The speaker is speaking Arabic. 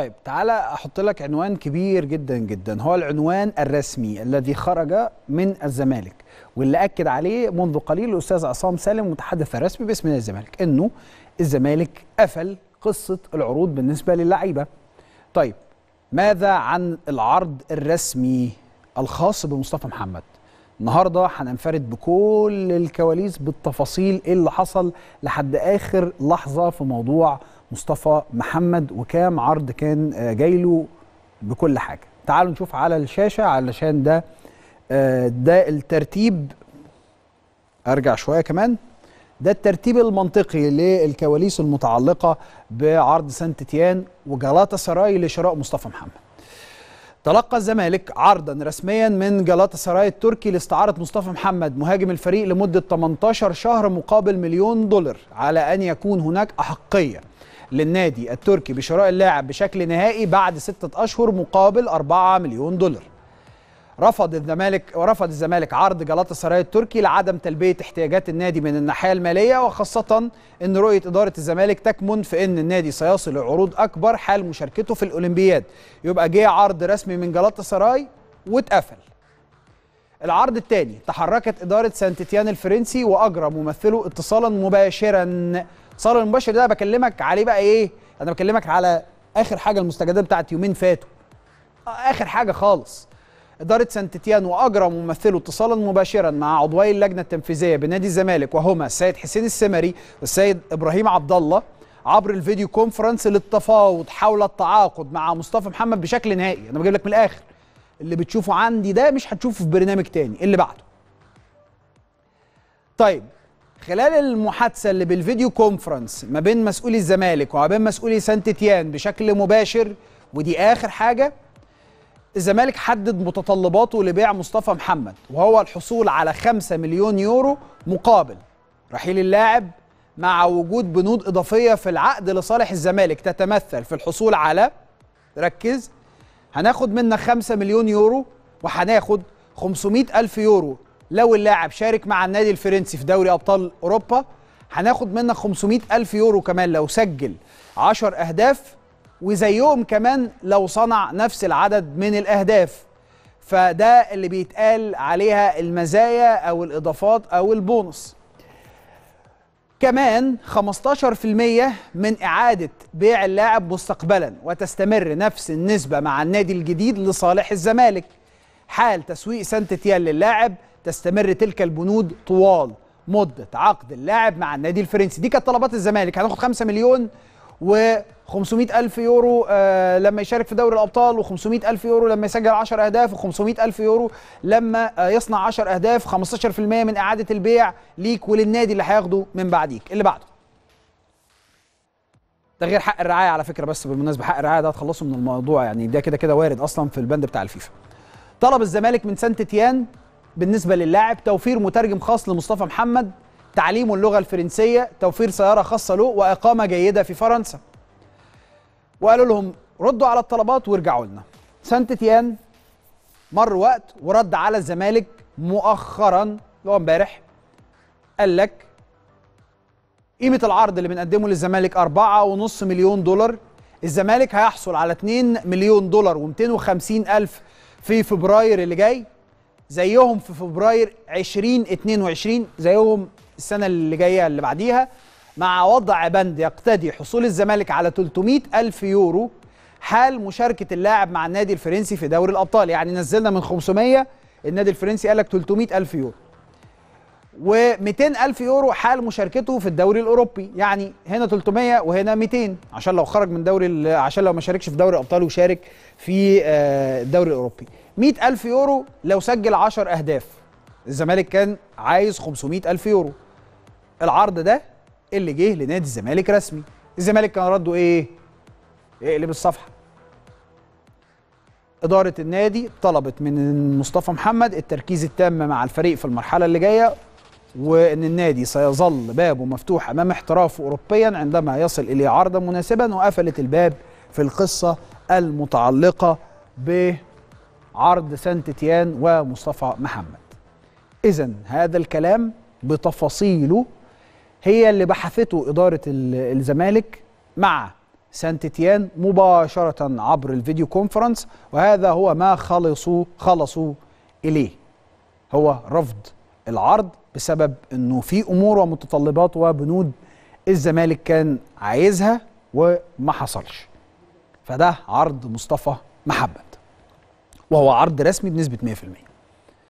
طيب تعالى احط لك عنوان كبير جدا جدا هو العنوان الرسمي الذي خرج من الزمالك واللي اكد عليه منذ قليل الاستاذ عصام سالم المتحدث الرسمي باسم نادي الزمالك انه الزمالك قفل قصه العروض بالنسبه للعيبه طيب ماذا عن العرض الرسمي الخاص بمصطفى محمد النهارده هننفرد بكل الكواليس بالتفاصيل ايه اللي حصل لحد اخر لحظه في موضوع مصطفى محمد وكام عرض كان آه، جاي له بكل حاجه تعالوا نشوف على الشاشه علشان ده آه، ده الترتيب ارجع شويه كمان ده الترتيب المنطقي للكواليس المتعلقه بعرض سانت تيان وجلاتا سراي لشراء مصطفى محمد تلقى الزمالك عرضا رسميا من جلاتا سراي التركي لاستعارة مصطفى محمد مهاجم الفريق لمدة 18 شهر مقابل مليون دولار على أن يكون هناك أحقية للنادي التركي بشراء اللاعب بشكل نهائي بعد ستة أشهر مقابل 4 مليون دولار رفض الزمالك ورفض الزمالك عرض جلاطة سراي التركي لعدم تلبية احتياجات النادي من الناحية المالية وخاصة أن رؤية إدارة الزمالك تكمن في أن النادي سيصل لعروض أكبر حال مشاركته في الأولمبياد يبقى جه عرض رسمي من جلاطة سراي واتقفل العرض الثاني تحركت إدارة سانتيتيان الفرنسي وأجرى ممثله اتصالا مباشرا الثغر المباشر ده بكلمك عليه بقى ايه انا بكلمك على اخر حاجه المستجدات بتاعت يومين فاتوا آه، اخر حاجه خالص إدارة تيتيان واجرى ممثله اتصالا مباشرا مع عضوي اللجنة التنفيذية بنادي الزمالك وهما السيد حسين السمري والسيد إبراهيم عبد الله عبر الفيديو كونفرنس للتفاوض حول التعاقد مع مصطفى محمد بشكل نهائي أنا بجيب لك من الآخر اللي بتشوفه عندي ده مش هتشوفه في برنامج تاني اللي بعده طيب خلال المحادثة اللي بالفيديو كونفرنس ما بين مسؤولي الزمالك وما بين مسؤولي سانت تيان بشكل مباشر ودي آخر حاجة الزمالك حدد متطلباته لبيع مصطفى محمد وهو الحصول على 5 مليون يورو مقابل رحيل اللاعب مع وجود بنود إضافية في العقد لصالح الزمالك تتمثل في الحصول على ركز هناخد منك 5 مليون يورو وهناخد خمسمائة ألف يورو لو اللاعب شارك مع النادي الفرنسي في دوري ابطال اوروبا هناخد منك 500 الف يورو كمان لو سجل 10 اهداف وزيهم كمان لو صنع نفس العدد من الاهداف فده اللي بيتقال عليها المزايا او الاضافات او البونص كمان 15% من إعادة بيع اللاعب مستقبلا وتستمر نفس النسبة مع النادي الجديد لصالح الزمالك حال تسويق سانت تيان للاعب تستمر تلك البنود طوال مدة عقد اللاعب مع النادي الفرنسي دي كانت طلبات الزمالك هناخد 5 مليون و500 ألف يورو آه لما يشارك في دوري الأبطال و500 ألف يورو لما يسجل 10 أهداف و500 ألف يورو لما آه يصنع 10 أهداف 15% من إعادة البيع ليك وللنادي اللي هياخده من بعديك اللي بعده ده غير حق الرعاية على فكرة بس بالمناسبة حق الرعاية ده هتخلصه من الموضوع يعني ده كده كده وارد أصلا في البند بتاع الفيفا طلب الزمالك من سانت تيان بالنسبه للاعب توفير مترجم خاص لمصطفى محمد تعليمه اللغه الفرنسيه توفير سياره خاصه له واقامه جيده في فرنسا وقالوا لهم ردوا على الطلبات وارجعوا لنا سانت تيان مر وقت ورد على الزمالك مؤخرا اللي هو امبارح قال لك قيمة العرض اللي بنقدمه للزمالك 4.5 مليون دولار الزمالك هيحصل على 2 مليون دولار و250 ألف في فبراير اللي جاي زيهم في فبراير 2022 زيهم السنه اللي جايه اللي بعديها مع وضع بند يقتضي حصول الزمالك على 300 ألف يورو حال مشاركة اللاعب مع النادي الفرنسي في دوري الأبطال يعني نزلنا من 500 النادي الفرنسي قال لك 300 ألف يورو و200 ألف يورو حال مشاركته في الدوري الأوروبي يعني هنا 300 وهنا 200 عشان لو خرج من دوري عشان لو ما شاركش في دوري الأبطال وشارك في الدوري آه، الأوروبي 100 ألف يورو لو سجل 10 أهداف الزمالك كان عايز 500 ألف يورو العرض ده اللي جه لنادي الزمالك رسمي الزمالك كان رده إيه؟ اقلب الصفحة إدارة النادي طلبت من مصطفى محمد التركيز التام مع الفريق في المرحلة اللي جاية وأن النادي سيظل بابه مفتوح أمام احترافه أوروبيا عندما يصل إليه عرضا مناسبا وقفلت الباب في القصة المتعلقة بعرض سانت تيان ومصطفى محمد إذا هذا الكلام بتفاصيله هي اللي بحثته إدارة الزمالك مع سانت تيان مباشرة عبر الفيديو كونفرنس وهذا هو ما خلصوا خلصوا إليه هو رفض العرض بسبب انه في امور ومتطلبات وبنود الزمالك كان عايزها وما حصلش فده عرض مصطفى محمد وهو عرض رسمي بنسبه 100%